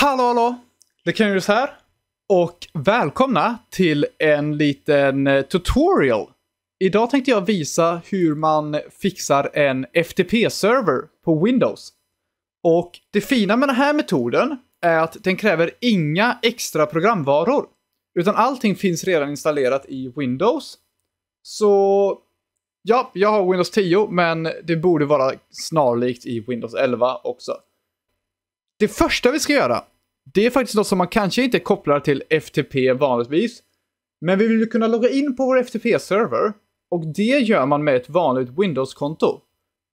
Hallå hallå! The Kangaroos här. Och välkomna till en liten eh, tutorial. Idag tänkte jag visa hur man fixar en FTP-server på Windows. Och det fina med den här metoden är att den kräver inga extra programvaror. Utan allting finns redan installerat i Windows. Så ja, jag har Windows 10 men det borde vara snarlikt i Windows 11 också. Det första vi ska göra, det är faktiskt något som man kanske inte kopplar till FTP vanligtvis. Men vi vill kunna logga in på vår FTP-server och det gör man med ett vanligt Windows-konto.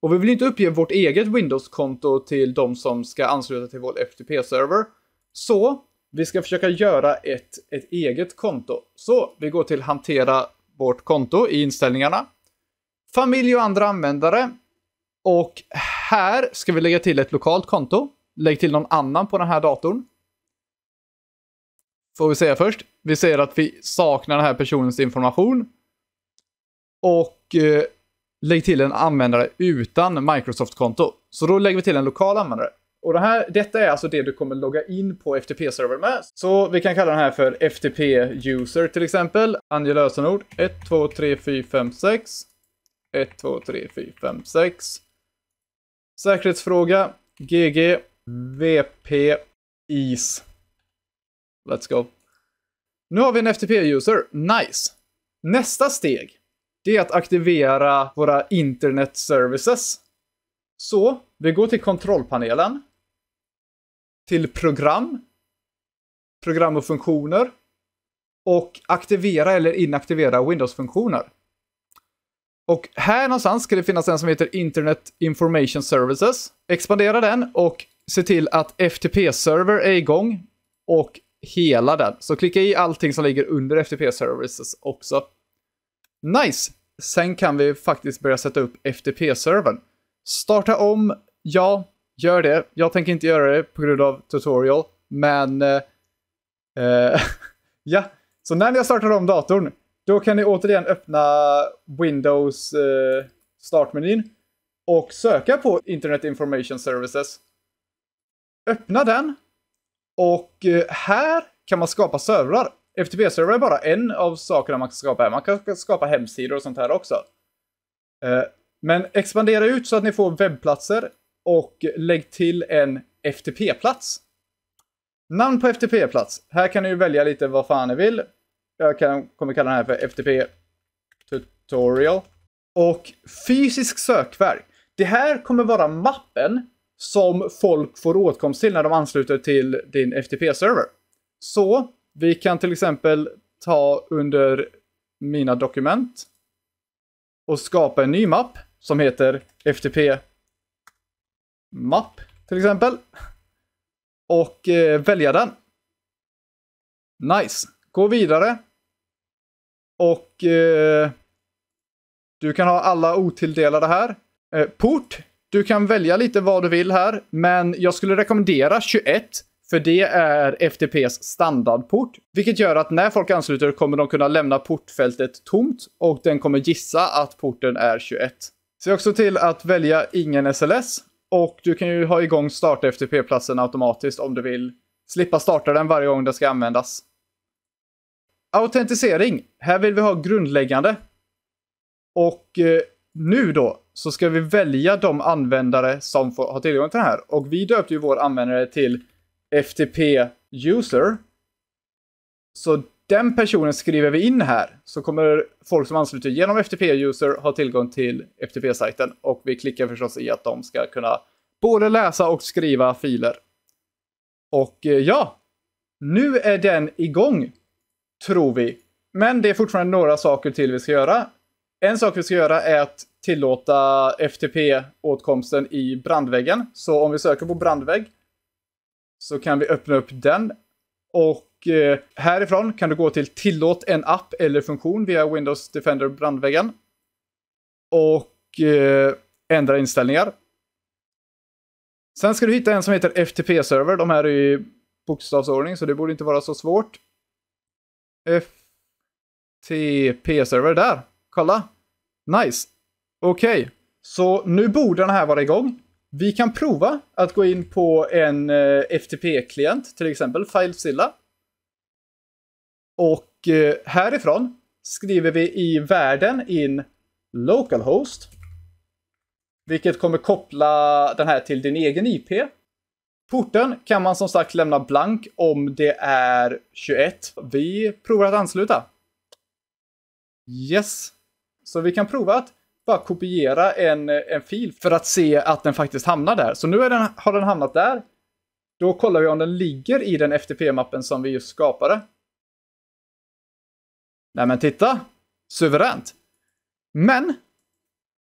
Och vi vill inte uppge vårt eget Windows-konto till de som ska ansluta till vår FTP-server. Så vi ska försöka göra ett, ett eget konto. Så vi går till hantera vårt konto i inställningarna. Familj och andra användare. Och här ska vi lägga till ett lokalt konto Lägg till någon annan på den här datorn. Får vi säga först. Vi ser att vi saknar den här personens information. Och eh, lägg till en användare utan Microsoft-konto. Så då lägger vi till en lokal användare. Och det här, detta är alltså det du kommer logga in på FTP-servern med. Så vi kan kalla den här för FTP-user till exempel. Ange lösenord 1, 1, 2, 2, 3, 3, 4, 4, 5, 6. 5, 6. Säkerhetsfråga GG VP is. Let's go. Nu har vi en FTP-user. Nice. Nästa steg, det är att aktivera våra internet services. Så vi går till kontrollpanelen. Till program. Program och funktioner. Och aktivera eller inaktivera Windows-funktioner. Och här någonstans ska det finnas en som heter Internet Information Services. Expandera den och se till att FTP-server är igång och hela den. Så klicka i allting som ligger under FTP-services också. Nice! Sen kan vi faktiskt börja sätta upp FTP-servern. Starta om, ja, gör det. Jag tänker inte göra det på grund av tutorial, men... Eh, eh, ja, så när ni har startat om datorn, då kan ni återigen öppna Windows eh, startmenyn och söka på Internet Information Services öppna den. Och eh, här kan man skapa servrar. FTP-servrar är bara en av sakerna man kan skapa här. Man kan skapa hemsidor och sånt här också. Eh, men expandera ut så att ni får webbplatser och lägg till en FTP-plats. Namn på FTP-plats. Här kan ni välja lite vad fan ni vill. Jag kan, kommer kalla den här för FTP Tutorial. Och fysisk sökverk. Det här kommer vara mappen som folk får åtkomst till när de ansluter till din FTP-server. Så vi kan till exempel ta under mina dokument och skapa en ny mapp som heter FTP mapp till exempel. Och eh, välja den. Nice. Gå vidare. Och eh, du kan ha alla otilldelade här. Eh, port du kan välja lite vad du vill här, men jag skulle rekommendera 21 för det är FTPs standardport, vilket gör att när folk ansluter kommer de kunna lämna portfältet tomt och den kommer gissa att porten är 21. Se också till att välja ingen SLS och du kan ju ha igång starta FTP-platsen automatiskt om du vill slippa starta den varje gång den ska användas. Autentisering. Här vill vi ha grundläggande. Och eh, nu då så ska vi välja de användare som får, har tillgång till det här. Och vi döpte ju vår användare till FTP user. Så den personen skriver vi in här, så kommer folk som ansluter genom FTP user ha tillgång till FTP-sajten. Och vi klickar förstås i att de ska kunna både läsa och skriva filer. Och eh, ja, nu är den igång, tror vi. Men det är fortfarande några saker till vi ska göra. En sak vi ska göra är att tillåta FTP-åtkomsten i brandväggen. Så om vi söker på brandvägg så kan vi öppna upp den. Och eh, härifrån kan du gå till tillåt en app eller funktion via Windows Defender brandväggen. Och eh, ändra inställningar. Sen ska du hitta en som heter FTP-server. De här är i bokstavsordning så det borde inte vara så svårt. FTP-server där. Kolla! Nice! Okej, okay. så nu borde den här vara igång. Vi kan prova att gå in på en eh, FTP-klient, till exempel FileZilla. Och eh, härifrån skriver vi i världen in localhost. Vilket kommer koppla den här till din egen IP. Porten kan man som sagt lämna blank om det är 21. Vi provar att ansluta. Yes. Så vi kan prova att bara kopiera en, en fil för att se att den faktiskt hamnar där. Så nu den, har den hamnat där. Då kollar vi om den ligger i den FTP-mappen som vi just skapade. Nej men titta! Suveränt! Men!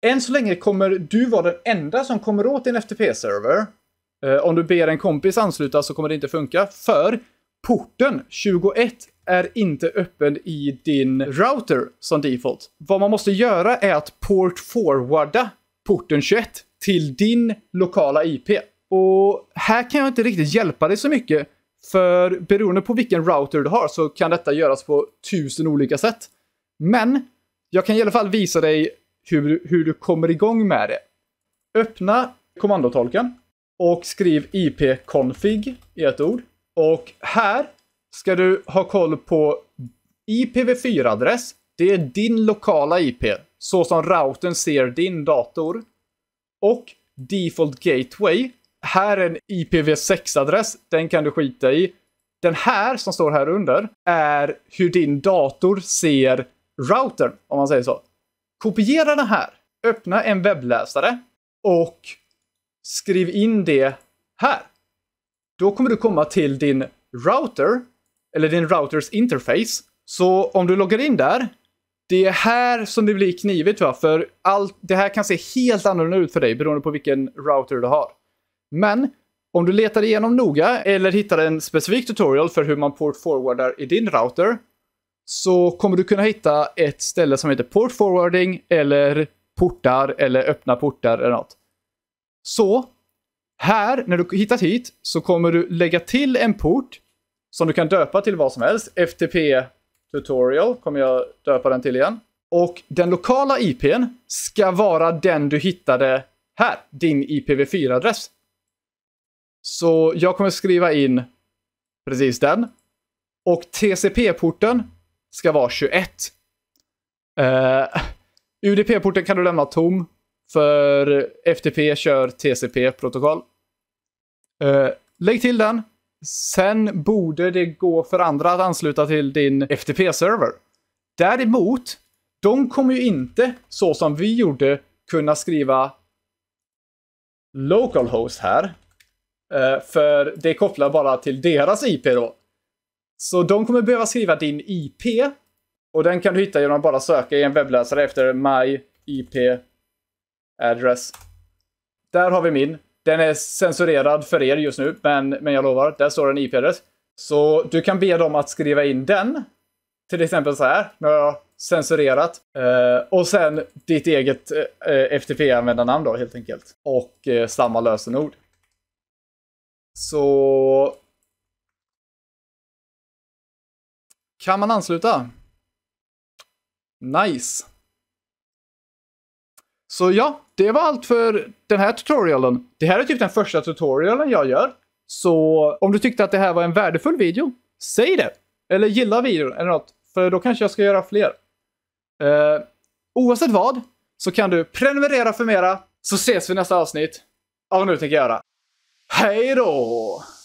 Än så länge kommer du vara den enda som kommer åt din FTP-server. Eh, om du ber en kompis ansluta så kommer det inte funka, för porten 21 är inte öppen i din router som default. Vad man måste göra är att port forwarda porten 21 till din lokala IP. Och här kan jag inte riktigt hjälpa dig så mycket. För beroende på vilken router du har så kan detta göras på tusen olika sätt. Men jag kan i alla fall visa dig hur, hur du kommer igång med det. Öppna kommandotolken och skriv ipconfig i ett ord. Och här ska du ha koll på IPv4-adress. Det är din lokala IP, så som routern ser din dator. Och default gateway. Här är en IPv6-adress. Den kan du skita i. Den här som står här under är hur din dator ser routern, om man säger så. Kopiera den här, öppna en webbläsare och skriv in det här. Då kommer du komma till din router eller din routers interface. Så om du loggar in där, det är här som det blir knivigt va? för allt, det här kan se helt annorlunda ut för dig beroende på vilken router du har. Men om du letar igenom noga eller hittar en specifik tutorial för hur man port forwardar i din router så kommer du kunna hitta ett ställe som heter port forwarding eller portar eller öppna portar eller något. Så här, när du hittat hit, så kommer du lägga till en port som du kan döpa till vad som helst. FTP Tutorial kommer jag döpa den till igen. Och den lokala IPn ska vara den du hittade här, din IPv4-adress. Så jag kommer skriva in precis den. Och TCP-porten ska vara 21. Uh, eh, UDP-porten kan du lämna tom, för FTP kör TCP-protokoll. Uh, eh, lägg till den, Sen borde det gå för andra att ansluta till din FTP-server. Däremot, de kommer ju inte, så som vi gjorde, kunna skriva localhost här. Eh, för det kopplar bara till deras IP då. Så de kommer behöva skriva din IP. Och den kan du hitta genom att bara söka i en webbläsare efter my IP address. Där har vi min. Den är censurerad för er just nu, men, men jag lovar, där står den IP-adress. Så du kan be dem att skriva in den. Till exempel så här, nu har jag censurerat. Eh, och sen ditt eget eh, FTP-användarnamn då helt enkelt. Och eh, samma lösenord. Så... Kan man ansluta? Nice! Så ja, det var allt för den här tutorialen. Det här är typ den första tutorialen jag gör. Så om du tyckte att det här var en värdefull video, säg det! Eller gilla videon eller något, för då kanske jag ska göra fler. Eh, oavsett vad, så kan du prenumerera för mera, så ses vi nästa avsnitt. Av vad nu tänker jag göra. Hej då!